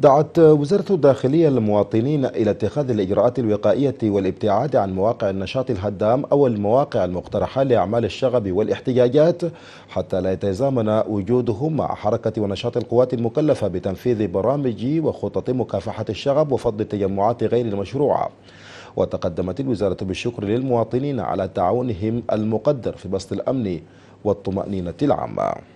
دعت وزارة الداخلية المواطنين إلى اتخاذ الإجراءات الوقائية والابتعاد عن مواقع النشاط الهدام أو المواقع المقترحة لأعمال الشغب والاحتجاجات حتى لا يتزامن وجودهم مع حركة ونشاط القوات المكلفة بتنفيذ برامج وخطط مكافحة الشغب وفض التجمعات غير المشروعة وتقدمت الوزارة بالشكر للمواطنين على تعاونهم المقدر في بسط الأمن والطمأنينة العامة